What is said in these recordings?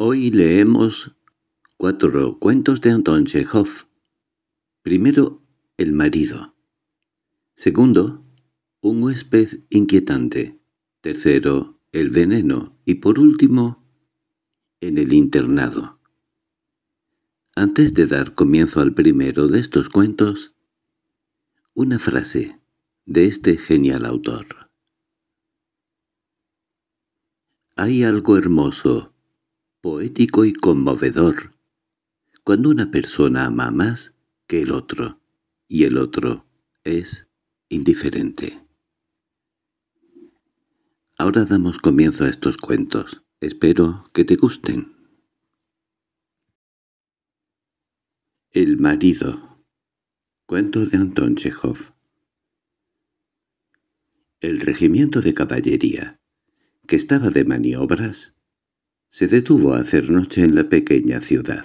Hoy leemos cuatro cuentos de Anton Chekhov. Primero, El marido. Segundo, Un huésped inquietante. Tercero, El veneno. Y por último, En el internado. Antes de dar comienzo al primero de estos cuentos, una frase de este genial autor. Hay algo hermoso poético y conmovedor, cuando una persona ama más que el otro, y el otro es indiferente. Ahora damos comienzo a estos cuentos. Espero que te gusten. El marido Cuento de Anton Chekhov El regimiento de caballería, que estaba de maniobras, se detuvo a hacer noche en la pequeña ciudad.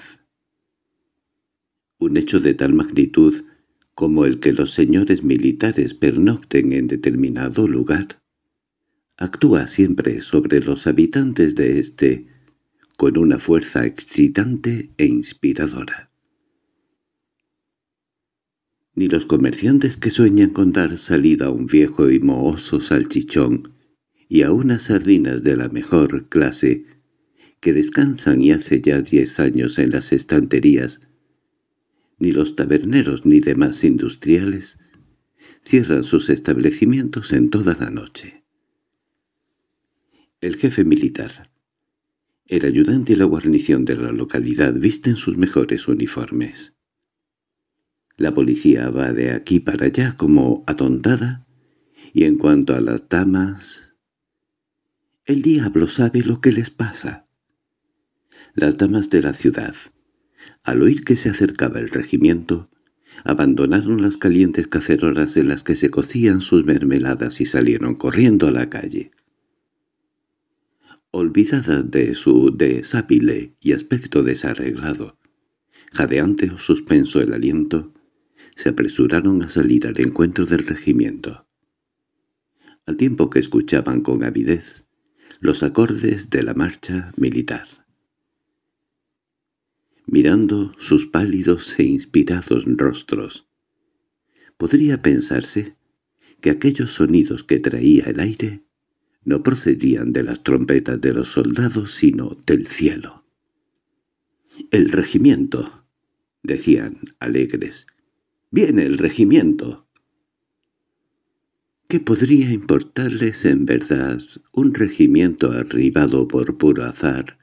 Un hecho de tal magnitud como el que los señores militares pernocten en determinado lugar, actúa siempre sobre los habitantes de éste con una fuerza excitante e inspiradora. Ni los comerciantes que sueñan con dar salida a un viejo y mohoso salchichón y a unas sardinas de la mejor clase que descansan y hace ya diez años en las estanterías, ni los taberneros ni demás industriales cierran sus establecimientos en toda la noche. El jefe militar, el ayudante y la guarnición de la localidad visten sus mejores uniformes. La policía va de aquí para allá como atontada, y en cuanto a las damas... El diablo sabe lo que les pasa las damas de la ciudad, al oír que se acercaba el regimiento, abandonaron las calientes cacerolas en las que se cocían sus mermeladas y salieron corriendo a la calle. Olvidadas de su desápile y aspecto desarreglado, jadeante o suspenso el aliento, se apresuraron a salir al encuentro del regimiento. Al tiempo que escuchaban con avidez los acordes de la marcha militar mirando sus pálidos e inspirados rostros. Podría pensarse que aquellos sonidos que traía el aire no procedían de las trompetas de los soldados, sino del cielo. «¡El regimiento!» decían alegres. «¡Viene el regimiento!» ¿Qué podría importarles en verdad un regimiento arribado por puro azar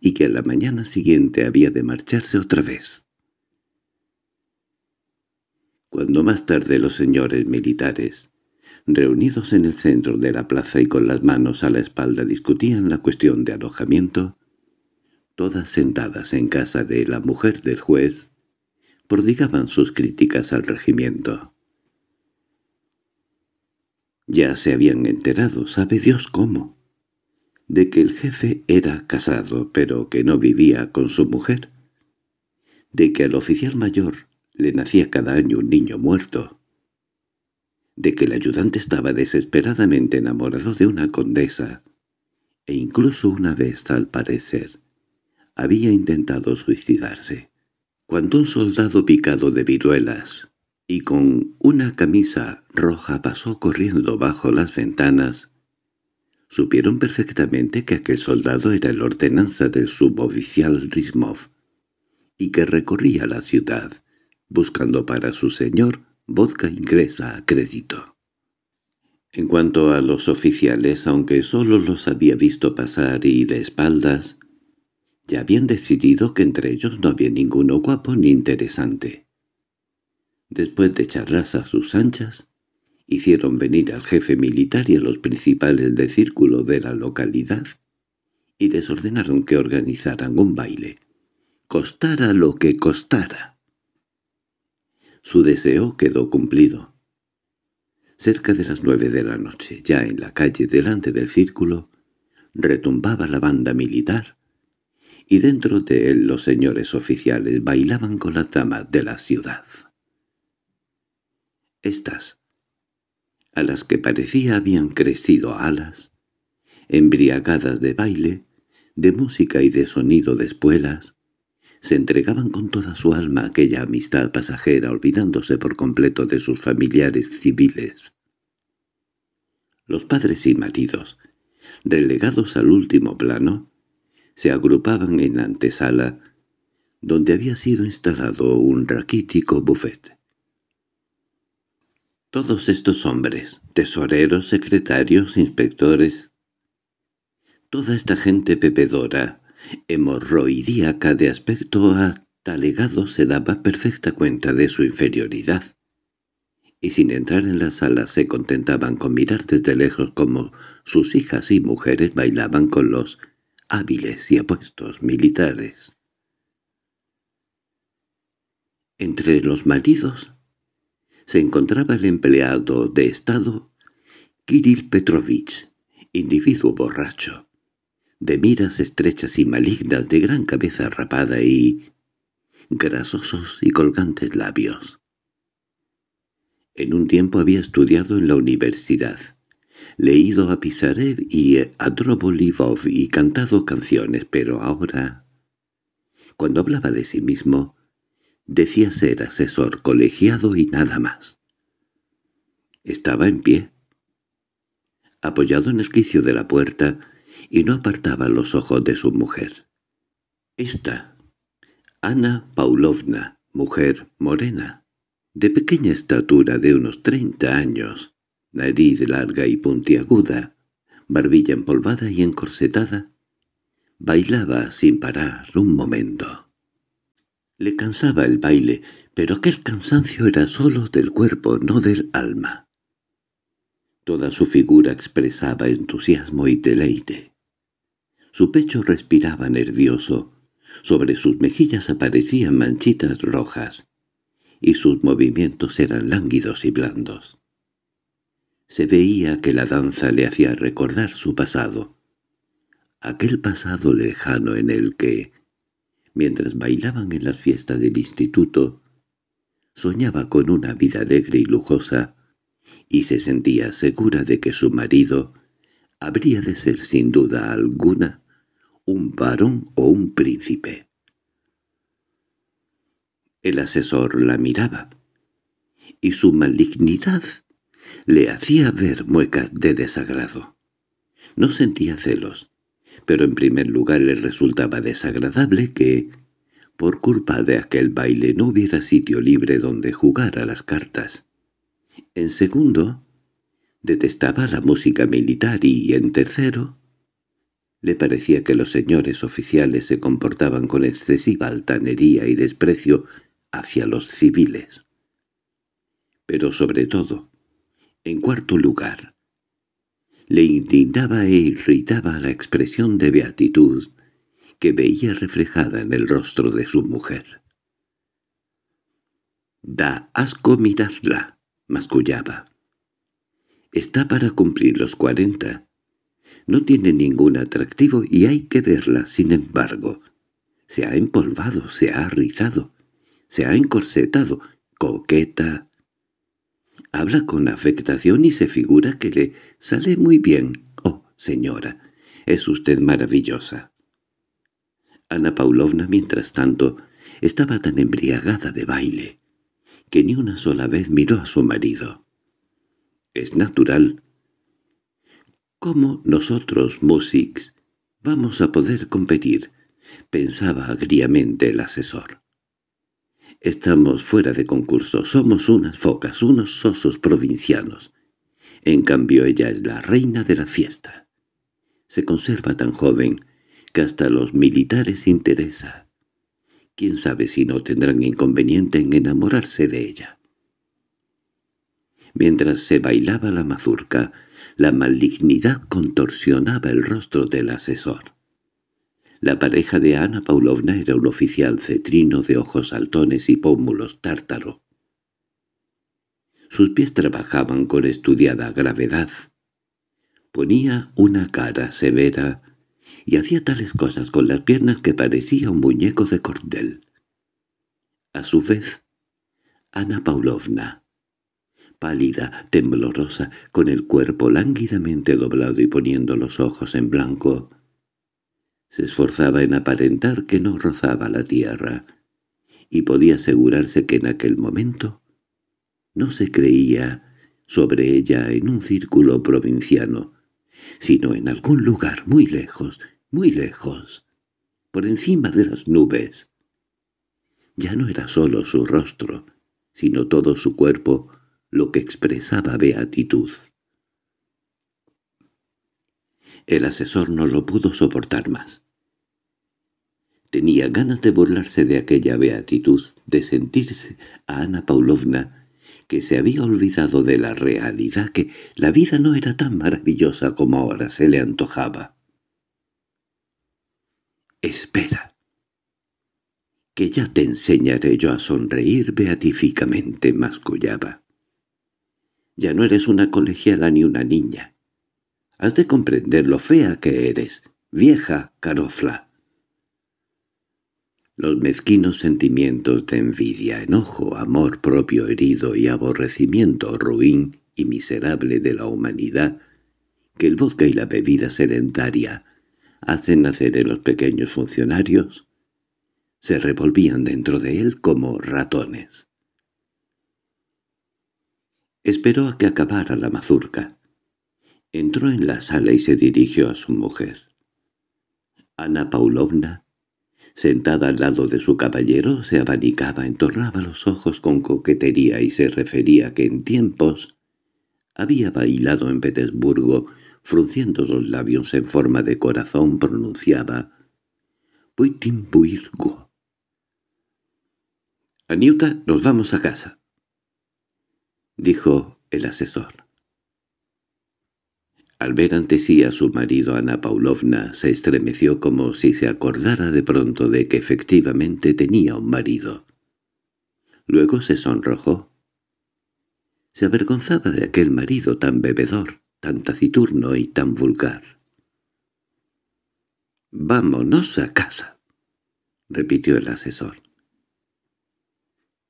y que a la mañana siguiente había de marcharse otra vez. Cuando más tarde los señores militares, reunidos en el centro de la plaza y con las manos a la espalda discutían la cuestión de alojamiento, todas sentadas en casa de la mujer del juez, prodigaban sus críticas al regimiento. Ya se habían enterado, sabe Dios cómo, de que el jefe era casado pero que no vivía con su mujer, de que al oficial mayor le nacía cada año un niño muerto, de que el ayudante estaba desesperadamente enamorado de una condesa, e incluso una vez, al parecer, había intentado suicidarse. Cuando un soldado picado de viruelas y con una camisa roja pasó corriendo bajo las ventanas, supieron perfectamente que aquel soldado era el ordenanza del suboficial Rismov, y que recorría la ciudad, buscando para su señor vodka ingresa a crédito. En cuanto a los oficiales, aunque solo los había visto pasar y de espaldas, ya habían decidido que entre ellos no había ninguno guapo ni interesante. Después de charlas a sus anchas, hicieron venir al jefe militar y a los principales de círculo de la localidad, y les ordenaron que organizaran un baile, costara lo que costara. Su deseo quedó cumplido. Cerca de las nueve de la noche, ya en la calle delante del círculo, retumbaba la banda militar, y dentro de él los señores oficiales bailaban con las damas de la ciudad. Estas, a las que parecía habían crecido alas, embriagadas de baile, de música y de sonido de espuelas, se entregaban con toda su alma a aquella amistad pasajera olvidándose por completo de sus familiares civiles. Los padres y maridos, relegados al último plano, se agrupaban en la antesala, donde había sido instalado un raquítico bufete. Todos estos hombres, tesoreros, secretarios, inspectores, toda esta gente pepedora, hemorroidíaca de aspecto atalegado se daba perfecta cuenta de su inferioridad, y sin entrar en la sala se contentaban con mirar desde lejos como sus hijas y mujeres bailaban con los hábiles y apuestos militares. Entre los maridos se encontraba el empleado de Estado Kirill Petrovich, individuo borracho, de miras estrechas y malignas, de gran cabeza rapada y grasosos y colgantes labios. En un tiempo había estudiado en la universidad, leído a Pizarev y a Drobolivov y cantado canciones, pero ahora, cuando hablaba de sí mismo, Decía ser asesor colegiado y nada más. Estaba en pie, apoyado en el quicio de la puerta, y no apartaba los ojos de su mujer. Esta, Ana Paulovna, mujer morena, de pequeña estatura de unos treinta años, nariz larga y puntiaguda, barbilla empolvada y encorsetada, bailaba sin parar un momento. Le cansaba el baile, pero aquel cansancio era solo del cuerpo, no del alma. Toda su figura expresaba entusiasmo y deleite. Su pecho respiraba nervioso, sobre sus mejillas aparecían manchitas rojas, y sus movimientos eran lánguidos y blandos. Se veía que la danza le hacía recordar su pasado, aquel pasado lejano en el que, mientras bailaban en las fiestas del instituto, soñaba con una vida alegre y lujosa, y se sentía segura de que su marido habría de ser sin duda alguna un varón o un príncipe. El asesor la miraba, y su malignidad le hacía ver muecas de desagrado. No sentía celos, pero en primer lugar le resultaba desagradable que, por culpa de aquel baile, no hubiera sitio libre donde jugar a las cartas. En segundo, detestaba la música militar y, en tercero, le parecía que los señores oficiales se comportaban con excesiva altanería y desprecio hacia los civiles. Pero sobre todo, en cuarto lugar, le indignaba e irritaba la expresión de beatitud que veía reflejada en el rostro de su mujer. «Da asco mirarla», mascullaba. «Está para cumplir los cuarenta. No tiene ningún atractivo y hay que verla, sin embargo. Se ha empolvado, se ha rizado, se ha encorsetado, coqueta, Habla con afectación y se figura que le sale muy bien. Oh, señora, es usted maravillosa. Ana Paulovna, mientras tanto, estaba tan embriagada de baile que ni una sola vez miró a su marido. Es natural. ¿Cómo nosotros, músics, vamos a poder competir? pensaba agriamente el asesor. Estamos fuera de concurso, somos unas focas, unos osos provincianos. En cambio ella es la reina de la fiesta. Se conserva tan joven que hasta los militares interesa. Quién sabe si no tendrán inconveniente en enamorarse de ella. Mientras se bailaba la mazurca, la malignidad contorsionaba el rostro del asesor. La pareja de Ana Paulovna era un oficial cetrino de ojos saltones y pómulos tártaro. Sus pies trabajaban con estudiada gravedad. Ponía una cara severa y hacía tales cosas con las piernas que parecía un muñeco de cordel. A su vez, Ana Paulovna, pálida, temblorosa, con el cuerpo lánguidamente doblado y poniendo los ojos en blanco, se esforzaba en aparentar que no rozaba la tierra, y podía asegurarse que en aquel momento no se creía sobre ella en un círculo provinciano, sino en algún lugar muy lejos, muy lejos, por encima de las nubes. Ya no era solo su rostro, sino todo su cuerpo lo que expresaba beatitud. El asesor no lo pudo soportar más. Tenía ganas de burlarse de aquella beatitud, de sentirse a Ana Paulovna, que se había olvidado de la realidad, que la vida no era tan maravillosa como ahora se le antojaba. «Espera», que ya te enseñaré yo a sonreír beatíficamente, mascullaba. Ya no eres una colegiala ni una niña. Has de comprender lo fea que eres, vieja carofla. Los mezquinos sentimientos de envidia, enojo, amor propio herido y aborrecimiento ruin y miserable de la humanidad, que el vodka y la bebida sedentaria hacen nacer en los pequeños funcionarios, se revolvían dentro de él como ratones. Esperó a que acabara la mazurca. Entró en la sala y se dirigió a su mujer. Ana Paulovna, sentada al lado de su caballero, se abanicaba, entornaba los ojos con coquetería y se refería que en tiempos había bailado en Petersburgo, frunciendo los labios en forma de corazón, pronunciaba Puitimbuirgo. Aniuta, nos vamos a casa, dijo el asesor. Al ver ante sí a su marido Ana Paulovna se estremeció como si se acordara de pronto de que efectivamente tenía un marido. Luego se sonrojó. Se avergonzaba de aquel marido tan bebedor, tan taciturno y tan vulgar. —¡Vámonos a casa! —repitió el asesor.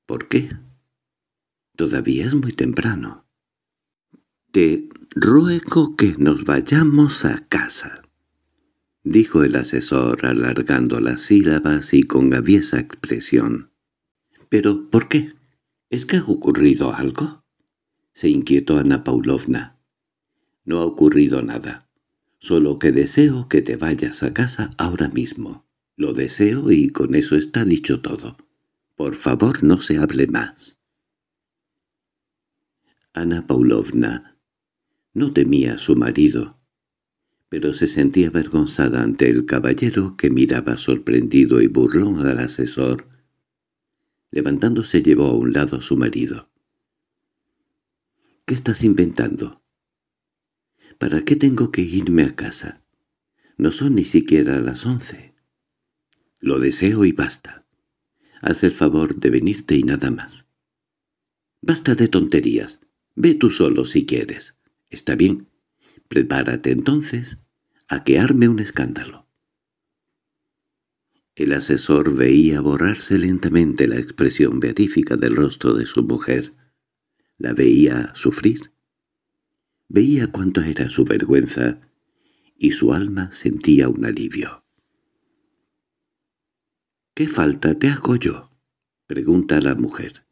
—¿Por qué? Todavía es muy temprano. —Te «Ruego que nos vayamos a casa», dijo el asesor alargando las sílabas y con aviesa expresión. «¿Pero por qué? ¿Es que ha ocurrido algo?» se inquietó Ana Paulovna. «No ha ocurrido nada. Solo que deseo que te vayas a casa ahora mismo. Lo deseo y con eso está dicho todo. Por favor no se hable más». Ana Paulovna no temía a su marido, pero se sentía avergonzada ante el caballero que miraba sorprendido y burlón al asesor. Levantándose llevó a un lado a su marido. —¿Qué estás inventando? —¿Para qué tengo que irme a casa? No son ni siquiera las once. —Lo deseo y basta. Haz el favor de venirte y nada más. —Basta de tonterías. Ve tú solo si quieres. Está bien, prepárate entonces a que arme un escándalo. El asesor veía borrarse lentamente la expresión beatífica del rostro de su mujer. La veía sufrir. Veía cuánto era su vergüenza, y su alma sentía un alivio. —¿Qué falta te hago yo? —pregunta la mujer.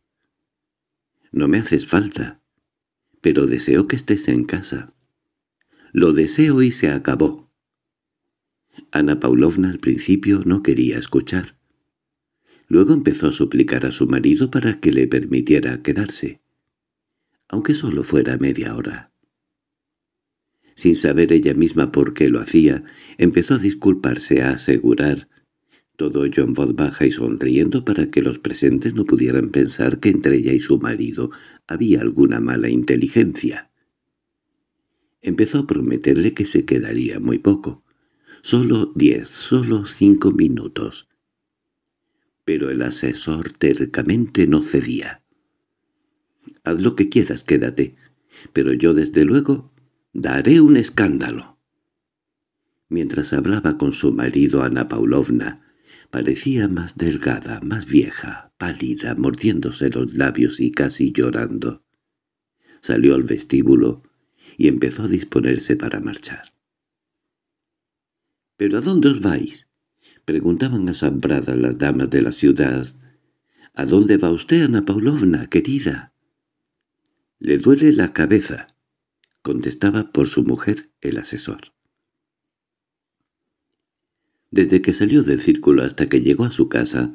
—No me haces falta pero deseo que estés en casa. Lo deseo y se acabó. Ana Paulovna al principio no quería escuchar. Luego empezó a suplicar a su marido para que le permitiera quedarse, aunque solo fuera media hora. Sin saber ella misma por qué lo hacía, empezó a disculparse, a asegurar todo ello en voz baja y sonriendo para que los presentes no pudieran pensar que entre ella y su marido había alguna mala inteligencia. Empezó a prometerle que se quedaría muy poco. Solo diez, solo cinco minutos. Pero el asesor tercamente no cedía. «Haz lo que quieras, quédate. Pero yo desde luego daré un escándalo». Mientras hablaba con su marido Ana Paulovna, Parecía más delgada, más vieja, pálida, mordiéndose los labios y casi llorando. Salió al vestíbulo y empezó a disponerse para marchar. —¿Pero a dónde os vais? —preguntaban asombradas las damas de la ciudad. —¿A dónde va usted, Ana Paulovna, querida? —Le duele la cabeza —contestaba por su mujer el asesor. Desde que salió del círculo hasta que llegó a su casa,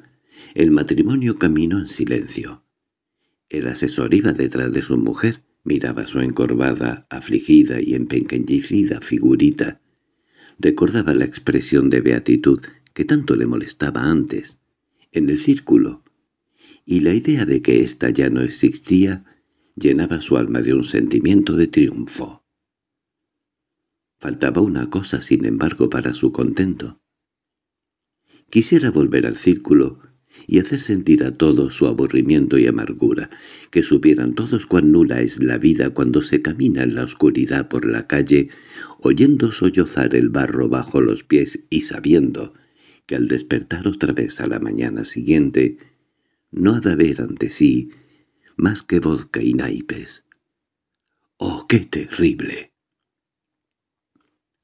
el matrimonio caminó en silencio. El asesor iba detrás de su mujer, miraba su encorvada, afligida y empequeñecida figurita. Recordaba la expresión de beatitud que tanto le molestaba antes, en el círculo, y la idea de que ésta ya no existía llenaba su alma de un sentimiento de triunfo. Faltaba una cosa, sin embargo, para su contento. Quisiera volver al círculo y hacer sentir a todos su aburrimiento y amargura, que supieran todos cuán nula es la vida cuando se camina en la oscuridad por la calle, oyendo sollozar el barro bajo los pies y sabiendo que al despertar otra vez a la mañana siguiente, no ha de haber ante sí más que vodka y naipes. ¡Oh, qué terrible!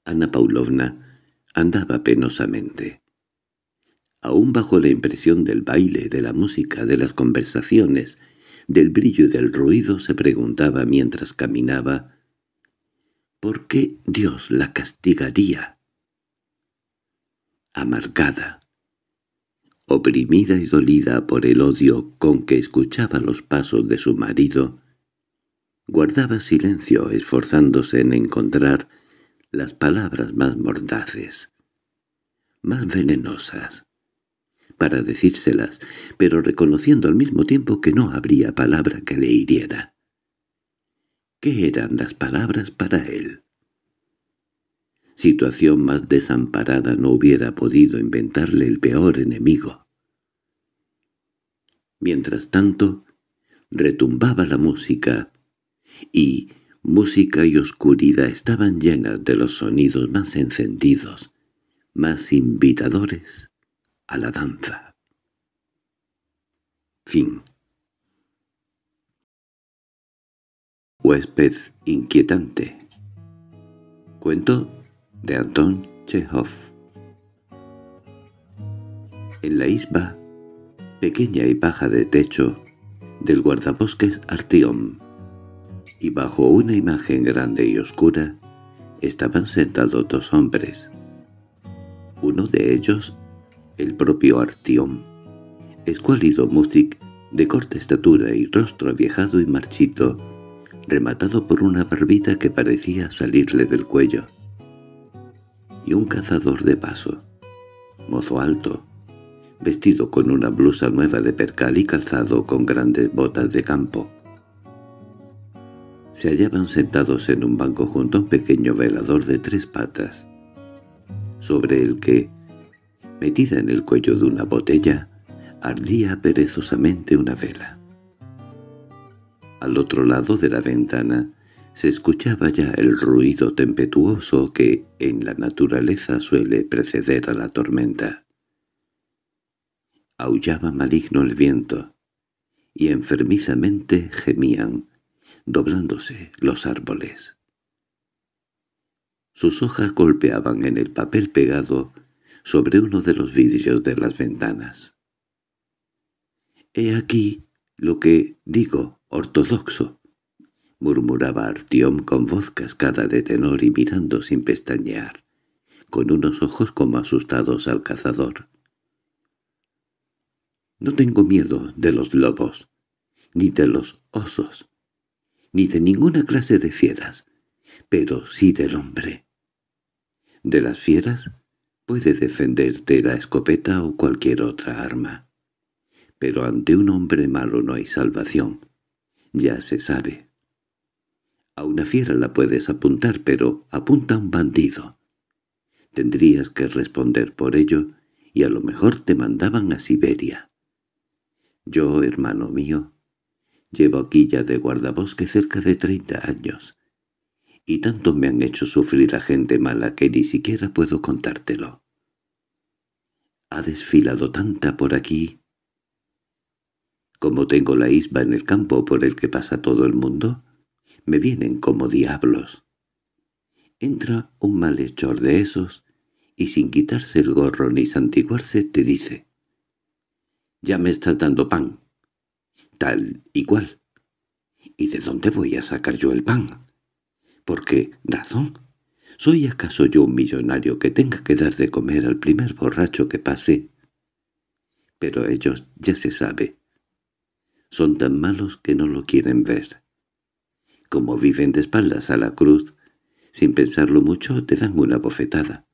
Ana Paulovna andaba penosamente aún bajo la impresión del baile, de la música, de las conversaciones, del brillo y del ruido, se preguntaba mientras caminaba, ¿por qué Dios la castigaría? Amargada, oprimida y dolida por el odio con que escuchaba los pasos de su marido, guardaba silencio esforzándose en encontrar las palabras más mordaces, más venenosas para decírselas, pero reconociendo al mismo tiempo que no habría palabra que le hiriera. ¿Qué eran las palabras para él? Situación más desamparada no hubiera podido inventarle el peor enemigo. Mientras tanto, retumbaba la música, y música y oscuridad estaban llenas de los sonidos más encendidos, más invitadores a la danza. Fin. Huésped inquietante. Cuento de Anton Chekhov. En la isba, pequeña y baja de techo, del guardabosques Artión, y bajo una imagen grande y oscura, estaban sentados dos hombres. Uno de ellos el propio Artión, escuálido músic, de corta estatura y rostro viejado y marchito, rematado por una barbita que parecía salirle del cuello, y un cazador de paso, mozo alto, vestido con una blusa nueva de percal y calzado con grandes botas de campo. Se hallaban sentados en un banco junto a un pequeño velador de tres patas, sobre el que Metida en el cuello de una botella, ardía perezosamente una vela. Al otro lado de la ventana se escuchaba ya el ruido tempestuoso que en la naturaleza suele preceder a la tormenta. Aullaba maligno el viento, y enfermizamente gemían, doblándose los árboles. Sus hojas golpeaban en el papel pegado sobre uno de los vidrios de las ventanas. «He aquí lo que digo, ortodoxo», murmuraba Artiom con voz cascada de tenor y mirando sin pestañear, con unos ojos como asustados al cazador. «No tengo miedo de los lobos, ni de los osos, ni de ninguna clase de fieras, pero sí del hombre. De las fieras Puede defenderte la escopeta o cualquier otra arma. Pero ante un hombre malo no hay salvación. Ya se sabe. A una fiera la puedes apuntar, pero apunta a un bandido. Tendrías que responder por ello, y a lo mejor te mandaban a Siberia. Yo, hermano mío, llevo aquí ya de guardabosque cerca de treinta años y tanto me han hecho sufrir la gente mala que ni siquiera puedo contártelo. Ha desfilado tanta por aquí. Como tengo la isba en el campo por el que pasa todo el mundo, me vienen como diablos. Entra un malhechor de esos, y sin quitarse el gorro ni santiguarse te dice, «Ya me estás dando pan». «Tal y cual». «¿Y de dónde voy a sacar yo el pan?» qué? razón? ¿Soy acaso yo un millonario que tenga que dar de comer al primer borracho que pase? Pero ellos ya se sabe. Son tan malos que no lo quieren ver. Como viven de espaldas a la cruz, sin pensarlo mucho te dan una bofetada.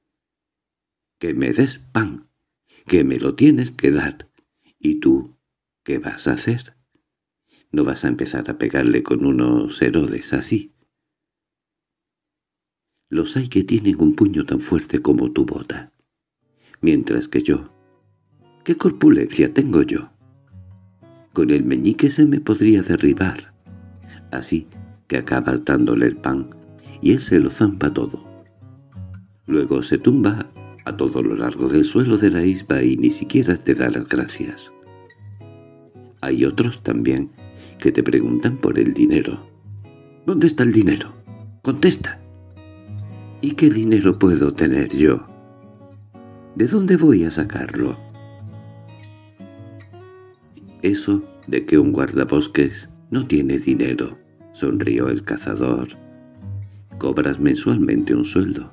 —¡Que me des pan! ¡Que me lo tienes que dar! ¿Y tú qué vas a hacer? ¿No vas a empezar a pegarle con unos herodes así? Los hay que tienen un puño tan fuerte como tu bota. Mientras que yo... ¿Qué corpulencia tengo yo? Con el meñique se me podría derribar. Así que acabas dándole el pan, y él se lo zampa todo. Luego se tumba a todo lo largo del suelo de la isba y ni siquiera te da las gracias. Hay otros también que te preguntan por el dinero. —¿Dónde está el dinero? —¡Contesta! ¿Y qué dinero puedo tener yo? ¿De dónde voy a sacarlo? Eso de que un guardabosques no tiene dinero, sonrió el cazador. Cobras mensualmente un sueldo.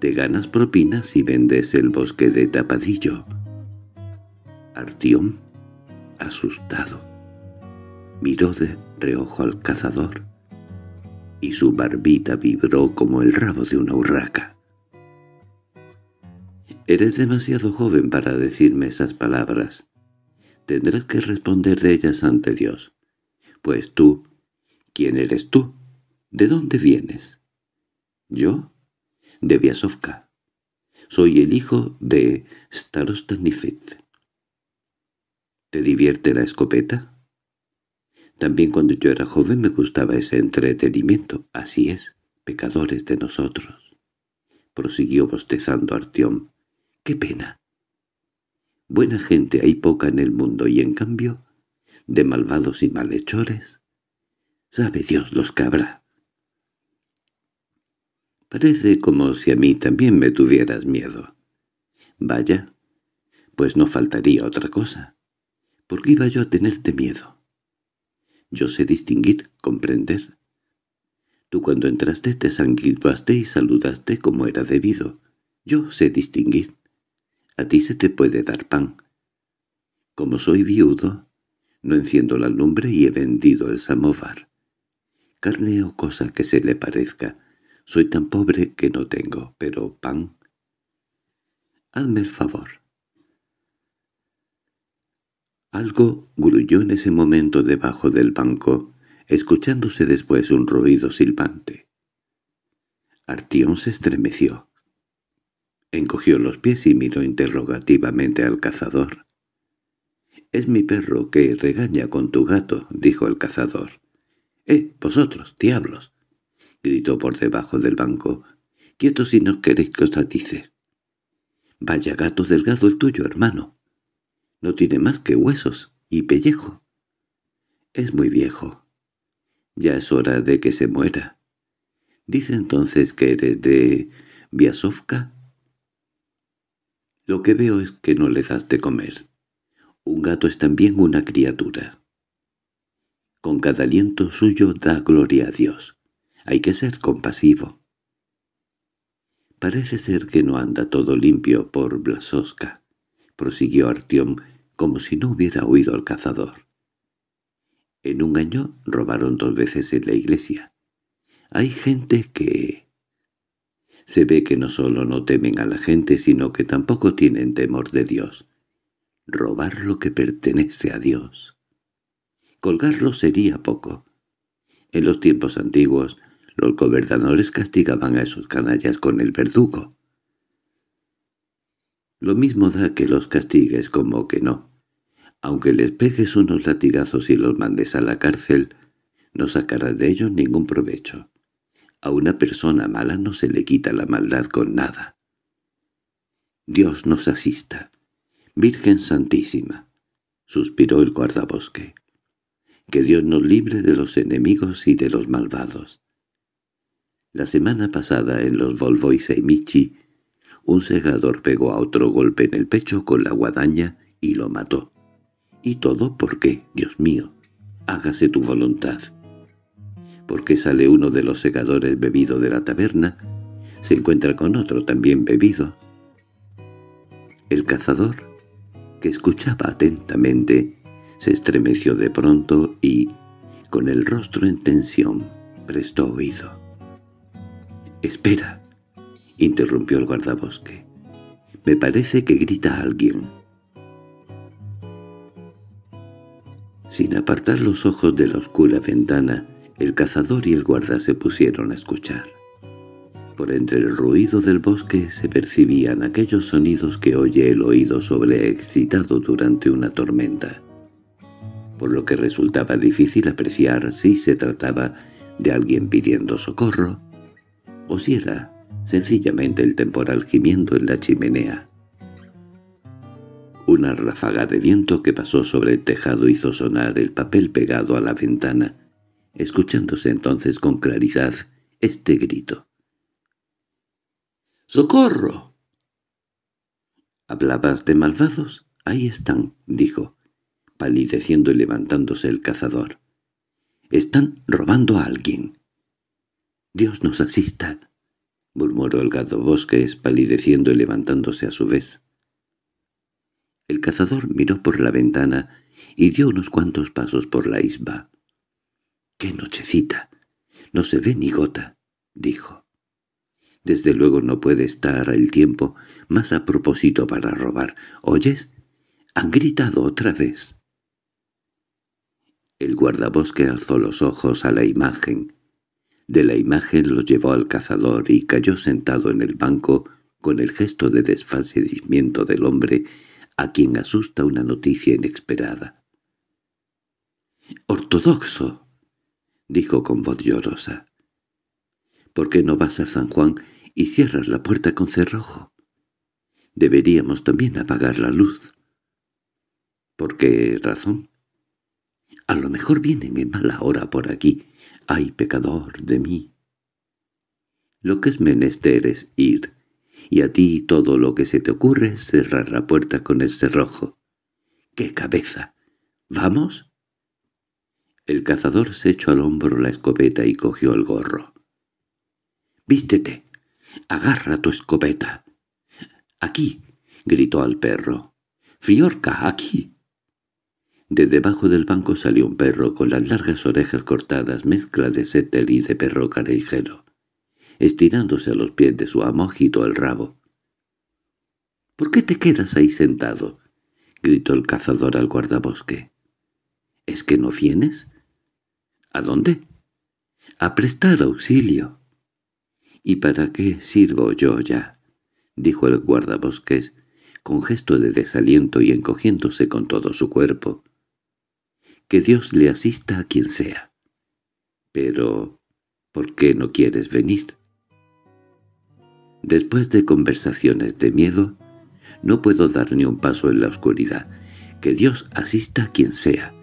Te ganas propinas y vendes el bosque de tapadillo. Artión, asustado, miró de reojo al cazador y su barbita vibró como el rabo de una urraca. «Eres demasiado joven para decirme esas palabras. Tendrás que responder de ellas ante Dios. Pues tú, ¿quién eres tú? ¿De dónde vienes?» «¿Yo?» «De Vyazovka. Soy el hijo de Starostanifet. ¿Te divierte la escopeta?» También cuando yo era joven me gustaba ese entretenimiento. Así es, pecadores de nosotros. Prosiguió bostezando Artión. ¡Qué pena! Buena gente hay poca en el mundo y en cambio, de malvados y malhechores, sabe Dios los cabra. Parece como si a mí también me tuvieras miedo. Vaya, pues no faltaría otra cosa. ¿Por qué iba yo a tenerte miedo? Yo sé distinguir, comprender. Tú cuando entraste te sanguilbaste y saludaste como era debido. Yo sé distinguir. A ti se te puede dar pan. Como soy viudo, no enciendo la lumbre y he vendido el samovar. Carne o cosa que se le parezca. Soy tan pobre que no tengo, pero pan. Hazme el favor. Algo grulló en ese momento debajo del banco, escuchándose después un ruido silbante. Artión se estremeció. Encogió los pies y miró interrogativamente al cazador. «Es mi perro que regaña con tu gato», dijo el cazador. «¡Eh, vosotros, diablos!» gritó por debajo del banco. "Quieto si no queréis que os atice». «Vaya gato delgado el tuyo, hermano», no tiene más que huesos y pellejo. Es muy viejo. Ya es hora de que se muera. Dice entonces que eres de Viasovka. Lo que veo es que no le das de comer. Un gato es también una criatura. Con cada aliento suyo da gloria a Dios. Hay que ser compasivo. Parece ser que no anda todo limpio por Blasovka, prosiguió Artiom, como si no hubiera oído al cazador. En un año robaron dos veces en la iglesia. Hay gente que... Se ve que no solo no temen a la gente, sino que tampoco tienen temor de Dios. Robar lo que pertenece a Dios. Colgarlo sería poco. En los tiempos antiguos, los gobernadores castigaban a esos canallas con el verdugo. Lo mismo da que los castigues como que no. Aunque les pegues unos latigazos y los mandes a la cárcel, no sacarás de ellos ningún provecho. A una persona mala no se le quita la maldad con nada. Dios nos asista. Virgen Santísima, suspiró el guardabosque. Que Dios nos libre de los enemigos y de los malvados. La semana pasada en los Volvois y Michi, un segador pegó a otro golpe en el pecho con la guadaña y lo mató. ¿Y todo porque, Dios mío? Hágase tu voluntad. Porque sale uno de los segadores bebido de la taberna, se encuentra con otro también bebido. El cazador, que escuchaba atentamente, se estremeció de pronto y, con el rostro en tensión, prestó oído. —¡Espera! —interrumpió el guardabosque. —Me parece que grita alguien. Sin apartar los ojos de la oscura ventana, el cazador y el guarda se pusieron a escuchar. Por entre el ruido del bosque se percibían aquellos sonidos que oye el oído sobreexcitado durante una tormenta, por lo que resultaba difícil apreciar si se trataba de alguien pidiendo socorro o si era sencillamente el temporal gimiendo en la chimenea. Una ráfaga de viento que pasó sobre el tejado hizo sonar el papel pegado a la ventana, escuchándose entonces con claridad este grito. —¡Socorro! —¿Hablabas de malvados? Ahí están —dijo, palideciendo y levantándose el cazador. —Están robando a alguien. —Dios nos asista —murmuró el gato bosque, palideciendo y levantándose a su vez. El cazador miró por la ventana y dio unos cuantos pasos por la isba. —¡Qué nochecita! No se ve ni gota —dijo. —Desde luego no puede estar el tiempo más a propósito para robar. ¿Oyes? Han gritado otra vez. El guardabosque alzó los ojos a la imagen. De la imagen lo llevó al cazador y cayó sentado en el banco con el gesto de desfacedimiento del hombre a quien asusta una noticia inesperada. —¡Ortodoxo! —dijo con voz llorosa. —¿Por qué no vas a San Juan y cierras la puerta con cerrojo? Deberíamos también apagar la luz. —¿Por qué razón? —A lo mejor vienen en mala hora por aquí. ¡Ay, pecador de mí! Lo que es menester es ir y a ti todo lo que se te ocurre es cerrar la puerta con el cerrojo. ¡Qué cabeza! ¿Vamos? El cazador se echó al hombro la escopeta y cogió el gorro. —¡Vístete! ¡Agarra tu escopeta! —¡Aquí! —gritó al perro. —¡Fiorca, aquí! De debajo del banco salió un perro con las largas orejas cortadas, mezcla de setter y de perro carejero. Estirándose a los pies de su amo, al el rabo. —¿Por qué te quedas ahí sentado? —gritó el cazador al guardabosque. —¿Es que no vienes? —¿A dónde? —A prestar auxilio. —¿Y para qué sirvo yo ya? —dijo el guardabosques, con gesto de desaliento y encogiéndose con todo su cuerpo. —Que Dios le asista a quien sea. —Pero... ¿por qué no quieres venir? Después de conversaciones de miedo, no puedo dar ni un paso en la oscuridad. Que Dios asista a quien sea.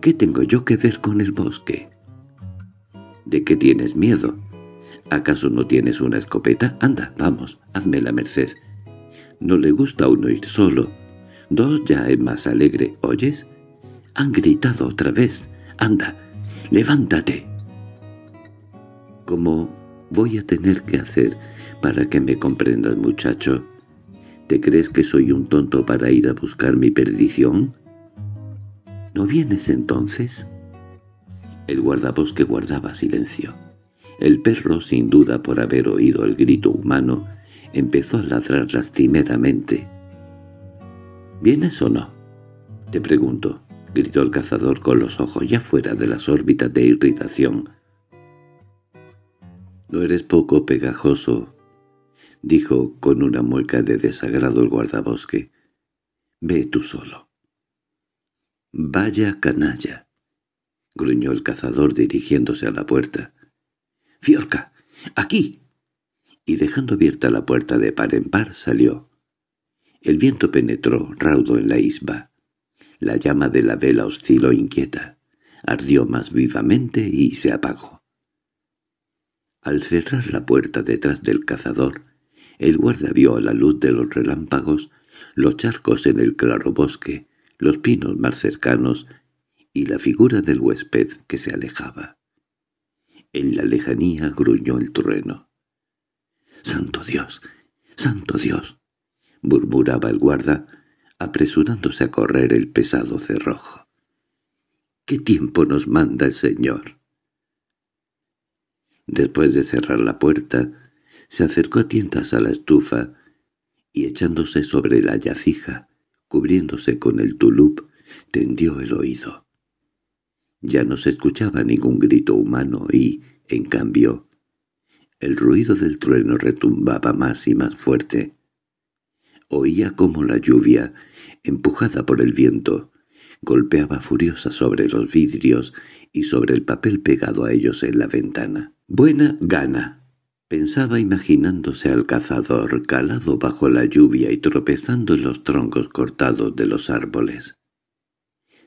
¿Qué tengo yo que ver con el bosque? ¿De qué tienes miedo? ¿Acaso no tienes una escopeta? Anda, vamos, hazme la merced. No le gusta uno ir solo. Dos ya es más alegre, ¿oyes? Han gritado otra vez. Anda, levántate. Como voy a tener que hacer para que me comprendas, muchacho, ¿te crees que soy un tonto para ir a buscar mi perdición? ¿No vienes entonces? El guardabosque guardaba silencio. El perro, sin duda por haber oído el grito humano, empezó a ladrar lastimeramente. —¿Vienes o no? —te pregunto —gritó el cazador con los ojos ya fuera de las órbitas de irritación. —No eres poco pegajoso —dijo con una mueca de desagrado el guardabosque—, ve tú solo. —Vaya canalla —gruñó el cazador dirigiéndose a la puerta. —¡Fiorca! ¡Aquí! Y dejando abierta la puerta de par en par salió. El viento penetró raudo en la isba. La llama de la vela osciló inquieta, ardió más vivamente y se apagó. Al cerrar la puerta detrás del cazador, el guarda vio a la luz de los relámpagos los charcos en el claro bosque, los pinos más cercanos y la figura del huésped que se alejaba. En la lejanía gruñó el trueno. —¡Santo Dios! ¡Santo Dios! —murmuraba el guarda, apresurándose a correr el pesado cerrojo. —¿Qué tiempo nos manda el Señor? Después de cerrar la puerta, se acercó a tientas a la estufa y echándose sobre la yacija, cubriéndose con el tulup, tendió el oído. Ya no se escuchaba ningún grito humano y, en cambio, el ruido del trueno retumbaba más y más fuerte. Oía como la lluvia, empujada por el viento, golpeaba furiosa sobre los vidrios y sobre el papel pegado a ellos en la ventana. —¡Buena gana! Pensaba imaginándose al cazador calado bajo la lluvia y tropezando en los troncos cortados de los árboles.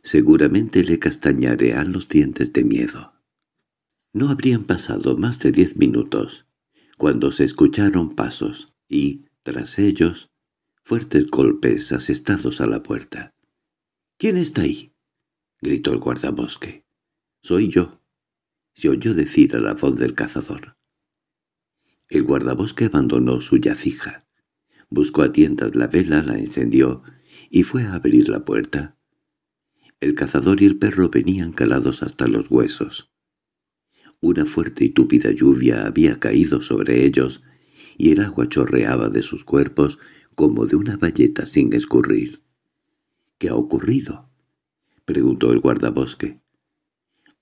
Seguramente le castañarean los dientes de miedo. No habrían pasado más de diez minutos, cuando se escucharon pasos y, tras ellos, fuertes golpes asestados a la puerta. —¿Quién está ahí? —gritó el guardabosque. —Soy yo —se oyó decir a la voz del cazador. El guardabosque abandonó su yacija. Buscó a tientas la vela, la encendió y fue a abrir la puerta. El cazador y el perro venían calados hasta los huesos. Una fuerte y túpida lluvia había caído sobre ellos y el agua chorreaba de sus cuerpos como de una bayeta sin escurrir. —¿Qué ha ocurrido? —preguntó el guardabosque.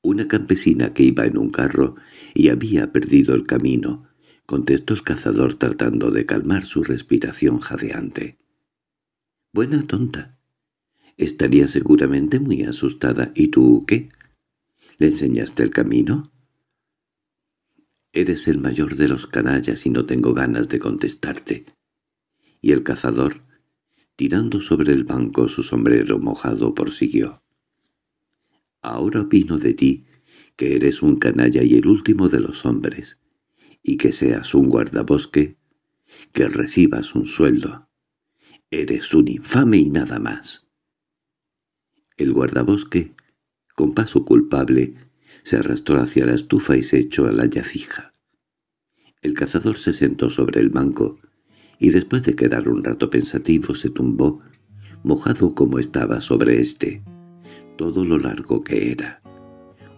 Una campesina que iba en un carro y había perdido el camino —contestó el cazador tratando de calmar su respiración jadeante. —Buena tonta. Estaría seguramente muy asustada. ¿Y tú qué? ¿Le enseñaste el camino? Eres el mayor de los canallas y no tengo ganas de contestarte. Y el cazador, tirando sobre el banco su sombrero mojado, prosiguió. Ahora opino de ti que eres un canalla y el último de los hombres y que seas un guardabosque, que recibas un sueldo. Eres un infame y nada más. El guardabosque, con paso culpable, se arrastró hacia la estufa y se echó a la yacija. El cazador se sentó sobre el banco, y después de quedar un rato pensativo se tumbó, mojado como estaba sobre éste, todo lo largo que era.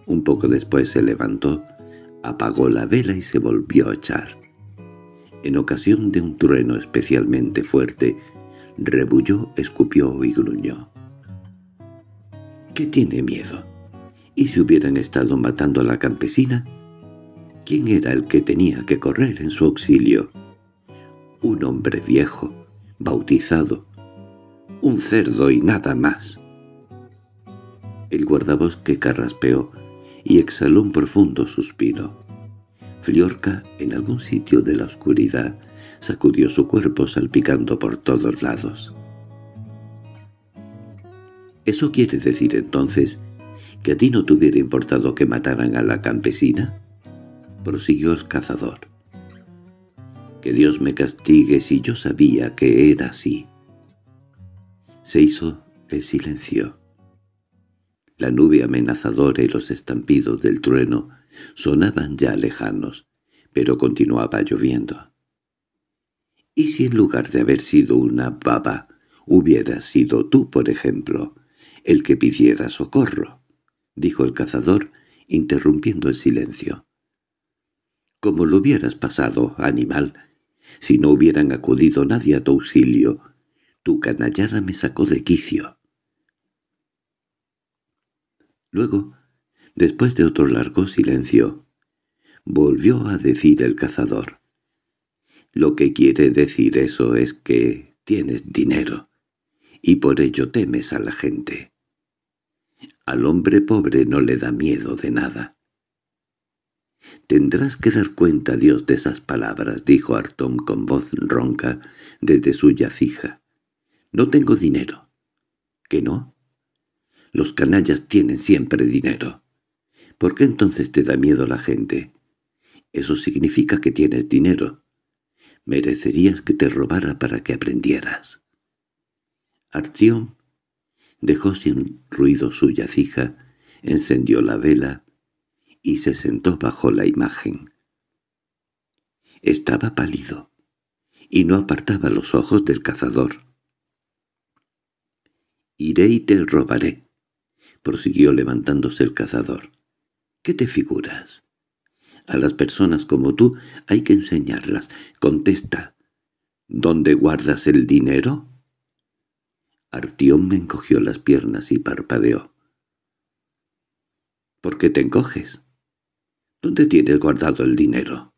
Un poco después se levantó apagó la vela y se volvió a echar. En ocasión de un trueno especialmente fuerte, rebulló, escupió y gruñó. ¿Qué tiene miedo? ¿Y si hubieran estado matando a la campesina? ¿Quién era el que tenía que correr en su auxilio? Un hombre viejo, bautizado, un cerdo y nada más. El guardabosque carraspeó y exhaló un profundo suspiro. Fliorca, en algún sitio de la oscuridad, sacudió su cuerpo salpicando por todos lados. ¿Eso quiere decir entonces que a ti no te hubiera importado que mataran a la campesina? prosiguió el cazador. Que Dios me castigue si yo sabía que era así. Se hizo el silencio. La nube amenazadora y los estampidos del trueno sonaban ya lejanos, pero continuaba lloviendo. ¿Y si en lugar de haber sido una baba, hubieras sido tú, por ejemplo, el que pidiera socorro? —dijo el cazador, interrumpiendo el silencio. —Como lo hubieras pasado, animal, si no hubieran acudido nadie a tu auxilio. Tu canallada me sacó de quicio. Luego, después de otro largo silencio, volvió a decir el cazador. Lo que quiere decir eso es que tienes dinero, y por ello temes a la gente. Al hombre pobre no le da miedo de nada. «Tendrás que dar cuenta, Dios, de esas palabras», dijo Artom con voz ronca desde su yacija. «No tengo dinero». «¿Que no?» Los canallas tienen siempre dinero. ¿Por qué entonces te da miedo la gente? Eso significa que tienes dinero. Merecerías que te robara para que aprendieras. Artión dejó sin ruido suya fija, encendió la vela y se sentó bajo la imagen. Estaba pálido y no apartaba los ojos del cazador. «Iré y te robaré», prosiguió levantándose el cazador. —¿Qué te figuras? —A las personas como tú hay que enseñarlas. Contesta. —¿Dónde guardas el dinero? Artión me encogió las piernas y parpadeó. —¿Por qué te encoges? —¿Dónde tienes guardado el dinero?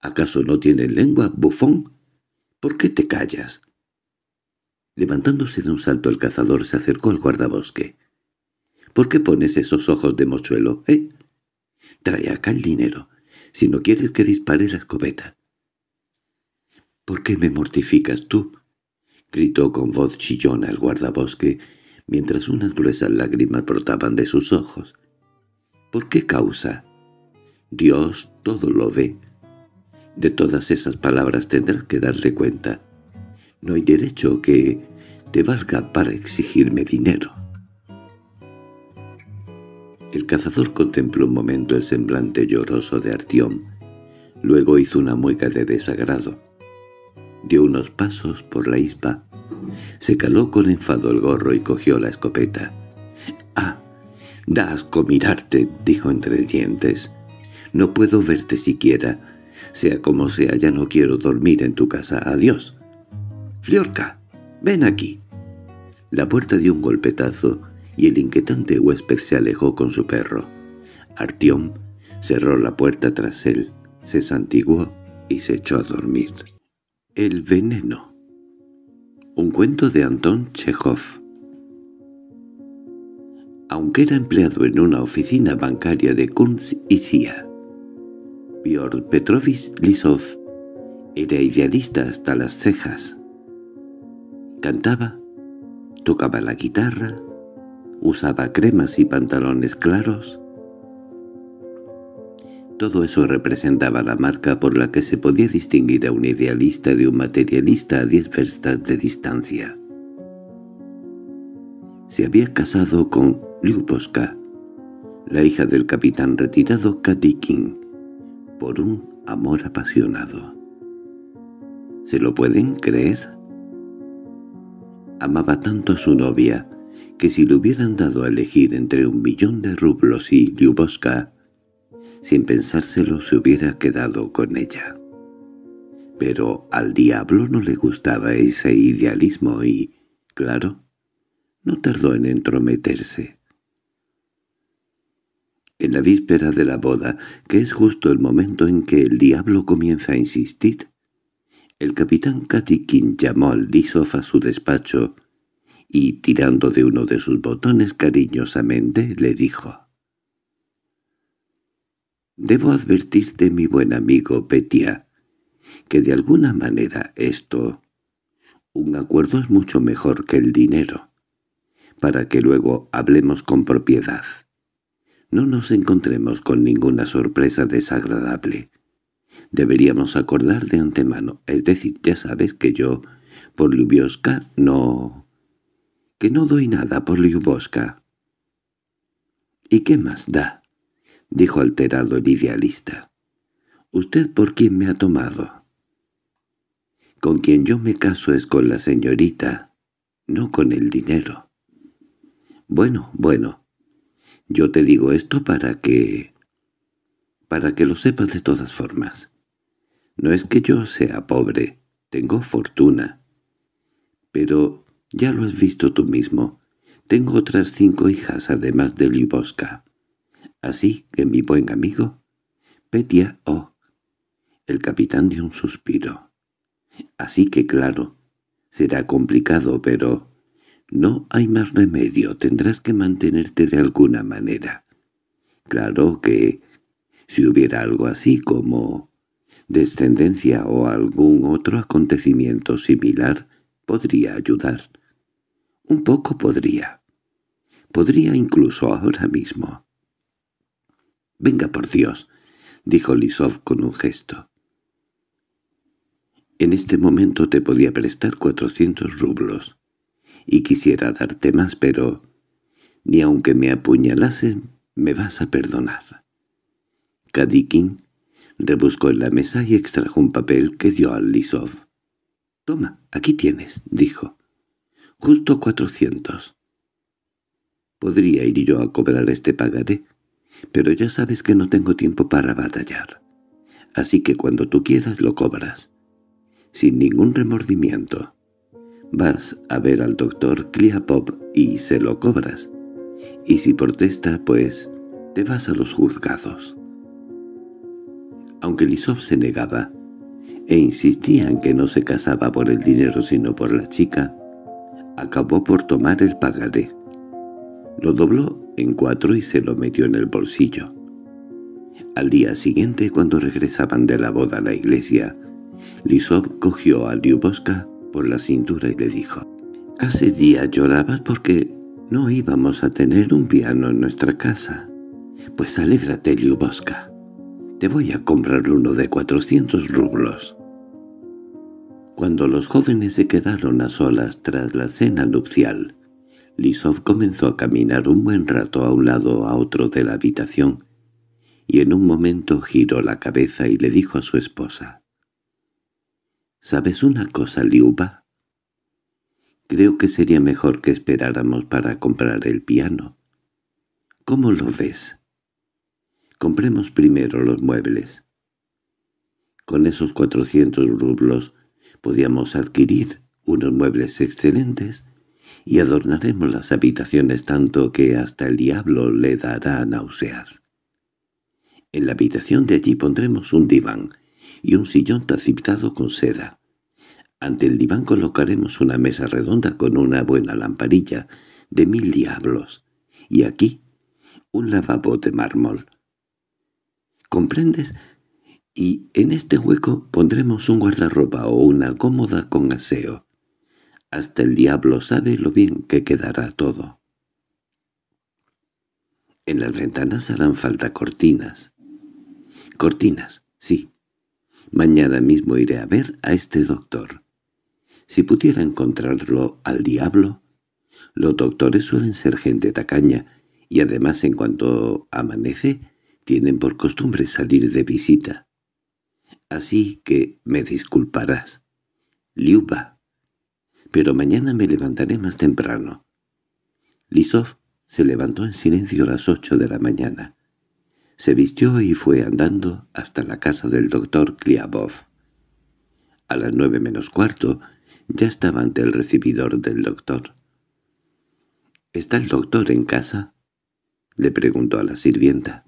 —¿Acaso no tienes lengua, bufón? —¿Por qué te callas? Levantándose de un salto el cazador se acercó al guardabosque. ¿Por qué pones esos ojos de mochuelo, eh? Trae acá el dinero, si no quieres que dispare la escopeta. —¿Por qué me mortificas tú? —gritó con voz chillona el guardabosque, mientras unas gruesas lágrimas brotaban de sus ojos. —¿Por qué causa? Dios todo lo ve. De todas esas palabras tendrás que darle cuenta. No hay derecho que te valga para exigirme dinero. El cazador contempló un momento el semblante lloroso de Artión. Luego hizo una mueca de desagrado. Dio unos pasos por la ispa. Se caló con enfado el gorro y cogió la escopeta. —¡Ah! Da asco mirarte —dijo entre dientes. —No puedo verte siquiera. Sea como sea, ya no quiero dormir en tu casa. Adiós. —¡Fliorca! ¡Ven aquí! La puerta dio un golpetazo y el inquietante huésped se alejó con su perro. Artiom cerró la puerta tras él, se santiguó y se echó a dormir. El veneno Un cuento de Anton Chekhov Aunque era empleado en una oficina bancaria de Kunz y Cia, Piotr Petrovich Lisov era idealista hasta las cejas. Cantaba, tocaba la guitarra, usaba cremas y pantalones claros. Todo eso representaba la marca por la que se podía distinguir a un idealista de un materialista a diez verstas de distancia. Se había casado con Lyuboska, la hija del capitán retirado Katy King, por un amor apasionado. ¿Se lo pueden creer? Amaba tanto a su novia, que si le hubieran dado a elegir entre un millón de rublos y Liuboska, sin pensárselo se hubiera quedado con ella. Pero al diablo no le gustaba ese idealismo y, claro, no tardó en entrometerse. En la víspera de la boda, que es justo el momento en que el diablo comienza a insistir, el capitán Katikin llamó al Lisov a su despacho y tirando de uno de sus botones cariñosamente le dijo. «Debo advertirte, mi buen amigo Petia, que de alguna manera esto... Un acuerdo es mucho mejor que el dinero, para que luego hablemos con propiedad. No nos encontremos con ninguna sorpresa desagradable. Deberíamos acordar de antemano, es decir, ya sabes que yo, por Lubioska, no que no doy nada por Liuboska. —¿Y qué más da? —dijo alterado el idealista. —¿Usted por quién me ha tomado? —Con quien yo me caso es con la señorita, no con el dinero. —Bueno, bueno, yo te digo esto para que... para que lo sepas de todas formas. No es que yo sea pobre, tengo fortuna. Pero ya lo has visto tú mismo. Tengo otras cinco hijas además de Liboska. Así que mi buen amigo, Petia O. Oh, el capitán dio un suspiro. Así que claro, será complicado, pero... No hay más remedio, tendrás que mantenerte de alguna manera. Claro que, si hubiera algo así como descendencia o algún otro acontecimiento similar, podría ayudar. Un poco podría. Podría incluso ahora mismo. —Venga, por Dios —dijo Lisov con un gesto. —En este momento te podía prestar cuatrocientos rublos, y quisiera darte más, pero ni aunque me apuñalases me vas a perdonar. Kadikin rebuscó en la mesa y extrajo un papel que dio a Lisov. —Toma, aquí tienes —dijo—. Justo cuatrocientos. Podría ir yo a cobrar este pagaré, pero ya sabes que no tengo tiempo para batallar. Así que cuando tú quieras lo cobras. Sin ningún remordimiento. Vas a ver al doctor Kliapov y se lo cobras. Y si protesta, pues, te vas a los juzgados. Aunque Lisov se negaba, e insistía en que no se casaba por el dinero sino por la chica, acabó por tomar el pagaré. Lo dobló en cuatro y se lo metió en el bolsillo. Al día siguiente, cuando regresaban de la boda a la iglesia, Lisov cogió a Liuboska por la cintura y le dijo, «Hace día llorabas porque no íbamos a tener un piano en nuestra casa. Pues alégrate, Liuboska. Te voy a comprar uno de 400 rublos». Cuando los jóvenes se quedaron a solas tras la cena nupcial, Lisov comenzó a caminar un buen rato a un lado a otro de la habitación, y en un momento giró la cabeza y le dijo a su esposa, «¿Sabes una cosa, Liuba? Creo que sería mejor que esperáramos para comprar el piano. ¿Cómo lo ves? Compremos primero los muebles. Con esos cuatrocientos rublos podíamos adquirir unos muebles excelentes y adornaremos las habitaciones tanto que hasta el diablo le dará náuseas. En la habitación de allí pondremos un diván y un sillón tacitado con seda. Ante el diván colocaremos una mesa redonda con una buena lamparilla de mil diablos, y aquí un lavabo de mármol. ¿Comprendes y en este hueco pondremos un guardarropa o una cómoda con aseo. Hasta el diablo sabe lo bien que quedará todo. En las ventanas harán falta cortinas. Cortinas, sí. Mañana mismo iré a ver a este doctor. Si pudiera encontrarlo al diablo, los doctores suelen ser gente tacaña, y además en cuanto amanece, tienen por costumbre salir de visita. Así que me disculparás. Liuba. Pero mañana me levantaré más temprano. Lisov se levantó en silencio a las ocho de la mañana. Se vistió y fue andando hasta la casa del doctor Kliabov. A las nueve menos cuarto ya estaba ante el recibidor del doctor. —¿Está el doctor en casa? —le preguntó a la sirvienta.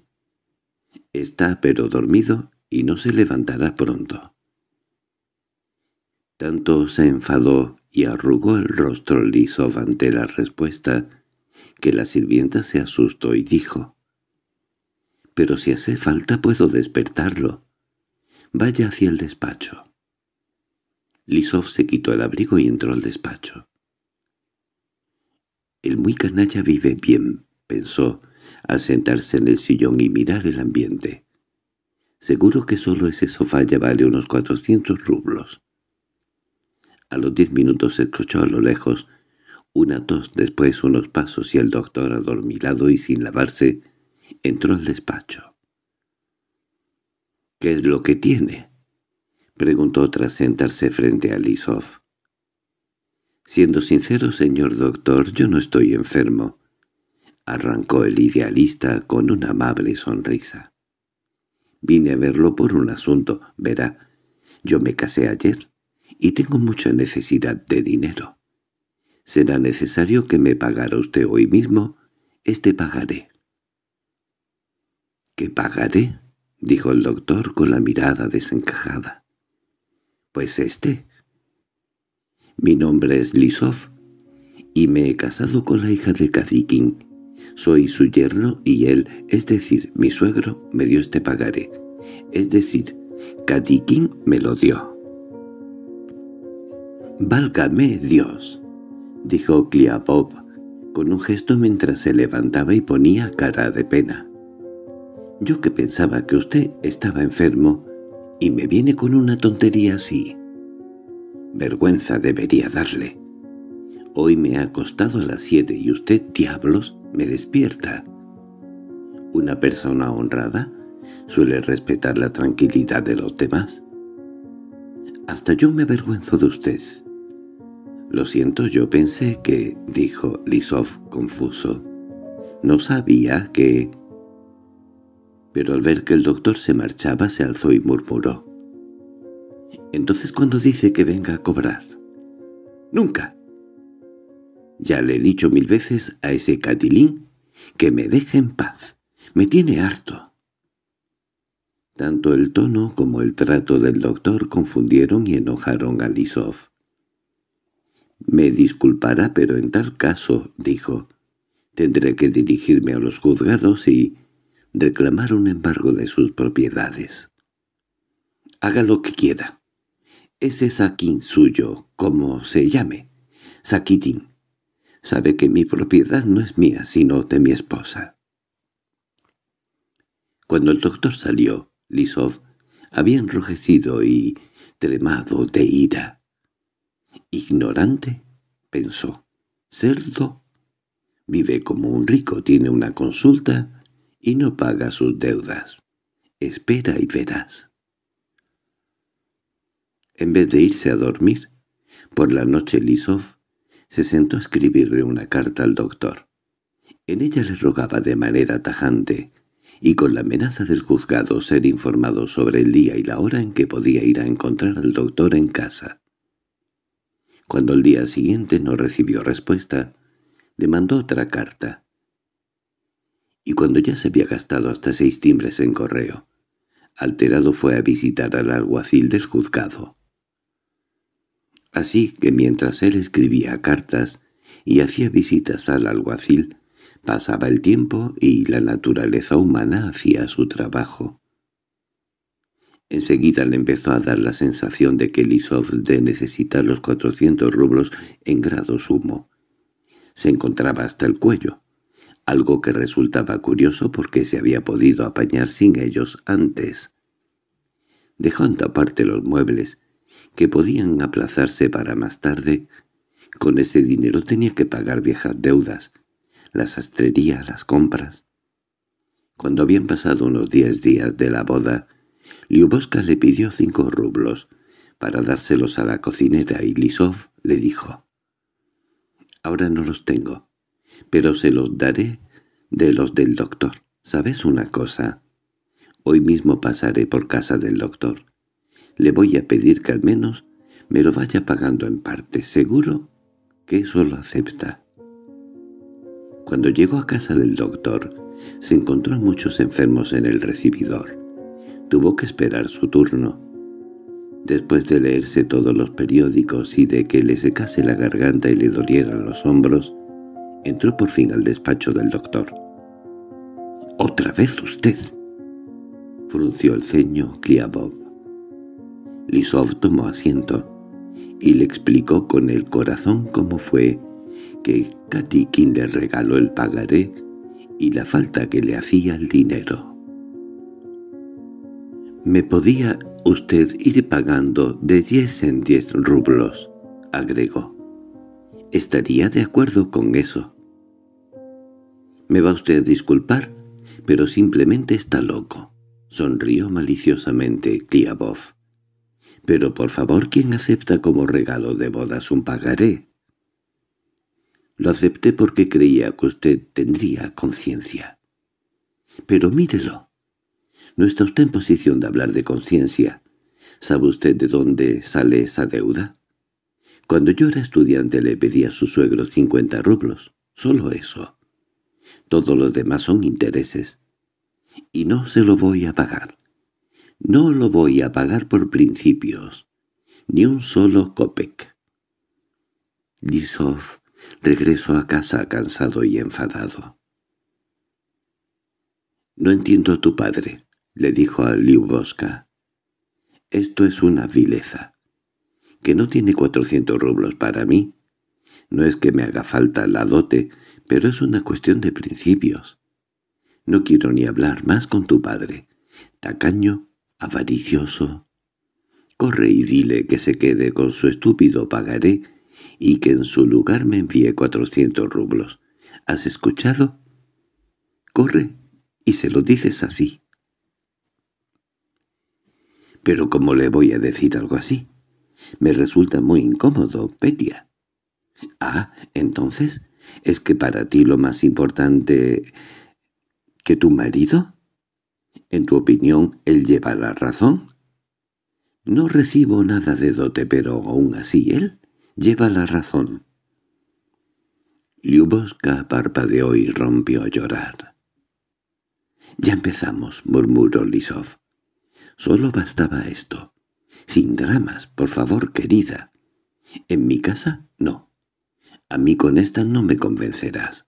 —Está, pero dormido y no se levantará pronto. Tanto se enfadó y arrugó el rostro liso ante la respuesta que la sirvienta se asustó y dijo, «Pero si hace falta puedo despertarlo. Vaya hacia el despacho». Lisov se quitó el abrigo y entró al despacho. «El muy canalla vive bien», pensó, al sentarse en el sillón y mirar el ambiente. Seguro que solo ese sofá ya vale unos cuatrocientos rublos. A los diez minutos se escuchó a lo lejos una tos, después unos pasos y el doctor, adormilado y sin lavarse, entró al despacho. —¿Qué es lo que tiene? —preguntó tras sentarse frente a Lisov. —Siendo sincero, señor doctor, yo no estoy enfermo —arrancó el idealista con una amable sonrisa. Vine a verlo por un asunto, verá. Yo me casé ayer y tengo mucha necesidad de dinero. Será necesario que me pagara usted hoy mismo este pagaré. —¿Qué pagaré? —dijo el doctor con la mirada desencajada. —Pues este. Mi nombre es Lisov y me he casado con la hija de Kadikin soy su yerno y él, es decir, mi suegro, me dio este pagaré. Es decir, Catiquín me lo dio. «¡Válgame Dios!» dijo Kliapov con un gesto mientras se levantaba y ponía cara de pena. «Yo que pensaba que usted estaba enfermo y me viene con una tontería así. Vergüenza debería darle. Hoy me ha costado a las siete y usted, diablos, me despierta. Una persona honrada suele respetar la tranquilidad de los demás. Hasta yo me avergüenzo de usted. Lo siento, yo pensé que, dijo Lisov confuso. No sabía que... Pero al ver que el doctor se marchaba se alzó y murmuró. Entonces cuando dice que venga a cobrar. Nunca. Ya le he dicho mil veces a ese catilín que me deje en paz. Me tiene harto. Tanto el tono como el trato del doctor confundieron y enojaron a Lisov. «Me disculpará, pero en tal caso», dijo, «tendré que dirigirme a los juzgados y reclamar un embargo de sus propiedades». «Haga lo que quiera. Ese saquín suyo, como se llame, saquitín, sabe que mi propiedad no es mía sino de mi esposa. Cuando el doctor salió, Lisov había enrojecido y tremado de ira. «Ignorante», pensó, «cerdo, vive como un rico, tiene una consulta y no paga sus deudas. Espera y verás». En vez de irse a dormir, por la noche Lisov se sentó a escribirle una carta al doctor. En ella le rogaba de manera tajante y con la amenaza del juzgado ser informado sobre el día y la hora en que podía ir a encontrar al doctor en casa. Cuando el día siguiente no recibió respuesta, le mandó otra carta. Y cuando ya se había gastado hasta seis timbres en correo, Alterado fue a visitar al alguacil del juzgado. Así que mientras él escribía cartas y hacía visitas al alguacil, pasaba el tiempo y la naturaleza humana hacía su trabajo. Enseguida le empezó a dar la sensación de que Lisov de necesitar los 400 rublos en grado sumo. Se encontraba hasta el cuello, algo que resultaba curioso porque se había podido apañar sin ellos antes. Dejando aparte los muebles, que podían aplazarse para más tarde. Con ese dinero tenía que pagar viejas deudas, la sastrería, las compras. Cuando habían pasado unos diez días de la boda, Liuboska le pidió cinco rublos para dárselos a la cocinera y Lisov le dijo «Ahora no los tengo, pero se los daré de los del doctor. ¿Sabes una cosa? Hoy mismo pasaré por casa del doctor le voy a pedir que al menos me lo vaya pagando en parte. Seguro que eso lo acepta. Cuando llegó a casa del doctor, se encontró a muchos enfermos en el recibidor. Tuvo que esperar su turno. Después de leerse todos los periódicos y de que le secase la garganta y le dolieran los hombros, entró por fin al despacho del doctor. —¡Otra vez usted! frunció el ceño Kliabov. Lisov tomó asiento y le explicó con el corazón cómo fue que Katikin le regaló el pagaré y la falta que le hacía el dinero. «Me podía usted ir pagando de diez en diez rublos», agregó. «Estaría de acuerdo con eso». «Me va usted a disculpar, pero simplemente está loco», sonrió maliciosamente Kliabov—. Pero por favor, ¿quién acepta como regalo de bodas un pagaré? Lo acepté porque creía que usted tendría conciencia. Pero mírelo. No está usted en posición de hablar de conciencia. ¿Sabe usted de dónde sale esa deuda? Cuando yo era estudiante le pedí a su suegro 50 rublos. Solo eso. Todos los demás son intereses. Y no se lo voy a pagar. No lo voy a pagar por principios, ni un solo copec. Lisov regresó a casa cansado y enfadado. «No entiendo a tu padre», le dijo a Liuboska. «Esto es una vileza. ¿Que no tiene cuatrocientos rublos para mí? No es que me haga falta la dote, pero es una cuestión de principios. No quiero ni hablar más con tu padre. Tacaño avaricioso. Corre y dile que se quede con su estúpido pagaré y que en su lugar me envíe cuatrocientos rublos. ¿Has escuchado? Corre y se lo dices así. Pero ¿cómo le voy a decir algo así? Me resulta muy incómodo, Petia. Ah, entonces, ¿es que para ti lo más importante que tu marido? En tu opinión, él lleva la razón. No recibo nada de dote, pero aún así él lleva la razón. Lyuboska parpadeó y rompió a llorar. —Ya empezamos —murmuró Lisov. —Solo bastaba esto. Sin dramas, por favor, querida. En mi casa, no. A mí con esta no me convencerás.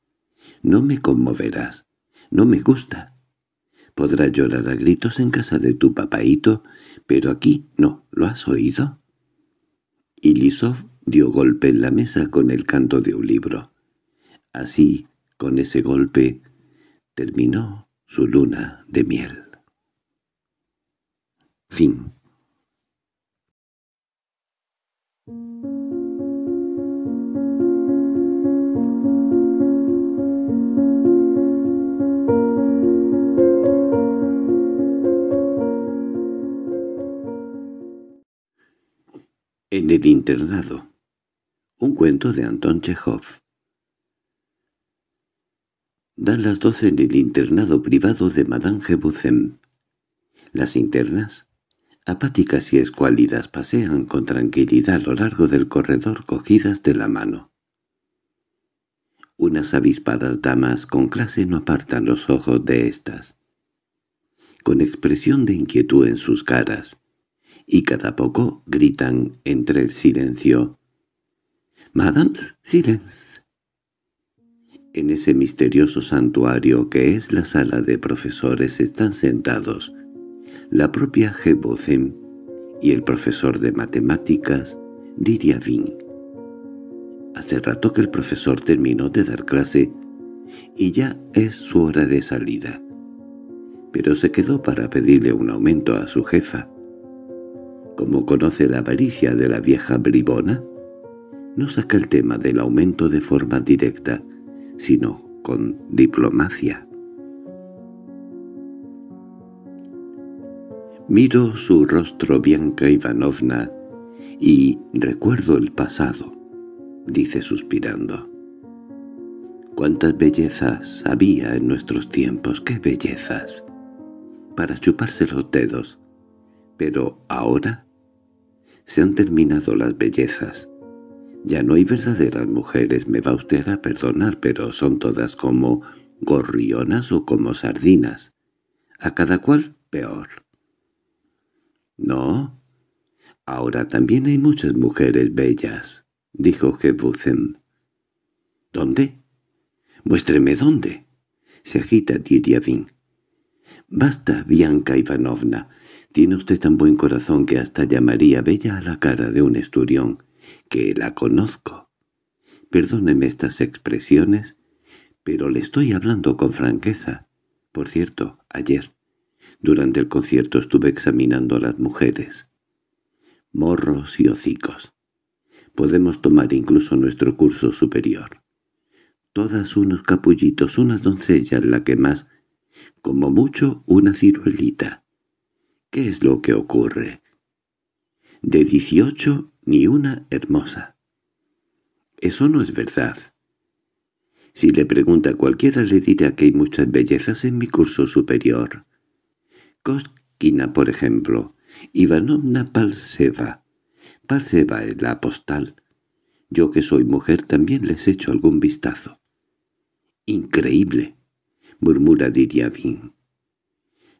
No me conmoverás. No me gusta. Podrás llorar a gritos en casa de tu papaíto, pero aquí no, ¿lo has oído? Y Lisov dio golpe en la mesa con el canto de un libro. Así, con ese golpe, terminó su luna de miel. Fin En el internado. Un cuento de Anton Chekhov. Dan las doce en el internado privado de Madame Jebucem. Las internas, apáticas y escuálidas, pasean con tranquilidad a lo largo del corredor cogidas de la mano. Unas avispadas damas con clase no apartan los ojos de estas, Con expresión de inquietud en sus caras, y cada poco gritan entre el silencio «Madams, silence». En ese misterioso santuario que es la sala de profesores están sentados la propia Gebozem y el profesor de matemáticas Vin. Hace rato que el profesor terminó de dar clase y ya es su hora de salida, pero se quedó para pedirle un aumento a su jefa como conoce la avaricia de la vieja bribona, no saca el tema del aumento de forma directa, sino con diplomacia. Miro su rostro Bianca Ivanovna y recuerdo el pasado, dice suspirando. Cuántas bellezas había en nuestros tiempos, qué bellezas, para chuparse los dedos. Pero ahora se han terminado las bellezas. Ya no hay verdaderas mujeres, me va usted a perdonar, pero son todas como gorrionas o como sardinas. A cada cual peor. —No. Ahora también hay muchas mujeres bellas —dijo Jebusen. —¿Dónde? —Muéstreme dónde. —se agita Diriavin. —Basta, Bianca Ivanovna. Tiene usted tan buen corazón que hasta llamaría bella a la cara de un esturión, que la conozco. Perdóneme estas expresiones, pero le estoy hablando con franqueza. Por cierto, ayer, durante el concierto estuve examinando a las mujeres. Morros y hocicos. Podemos tomar incluso nuestro curso superior. Todas unos capullitos, unas doncellas, la que más, como mucho una ciruelita es lo que ocurre? De dieciocho ni una hermosa. Eso no es verdad. Si le pregunta a cualquiera le dirá que hay muchas bellezas en mi curso superior. Koskina, por ejemplo, Ivanovna Palseva. Palseva es la apostal. Yo que soy mujer también les echo algún vistazo. —Increíble —murmura Diriavín.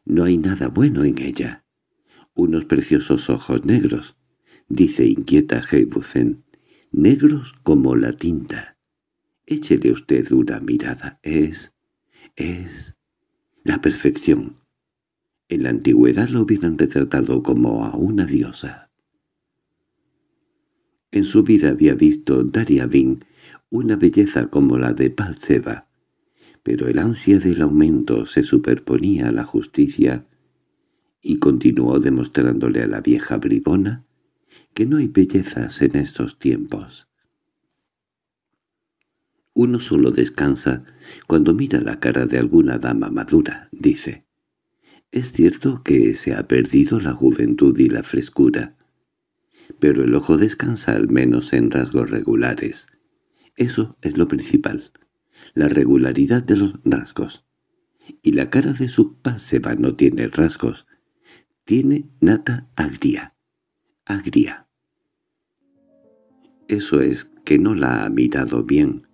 —No hay nada bueno en ella unos preciosos ojos negros, dice inquieta Heibuzen, negros como la tinta. Échele usted una mirada, es... es... la perfección. En la antigüedad lo hubieran retratado como a una diosa. En su vida había visto Daria Vin una belleza como la de Palceba, pero el ansia del aumento se superponía a la justicia y continuó demostrándole a la vieja bribona que no hay bellezas en estos tiempos. Uno solo descansa cuando mira la cara de alguna dama madura, dice. Es cierto que se ha perdido la juventud y la frescura, pero el ojo descansa al menos en rasgos regulares. Eso es lo principal, la regularidad de los rasgos. Y la cara de su Parseba no tiene rasgos, tiene nata agria. Agria. Eso es que no la ha mirado bien,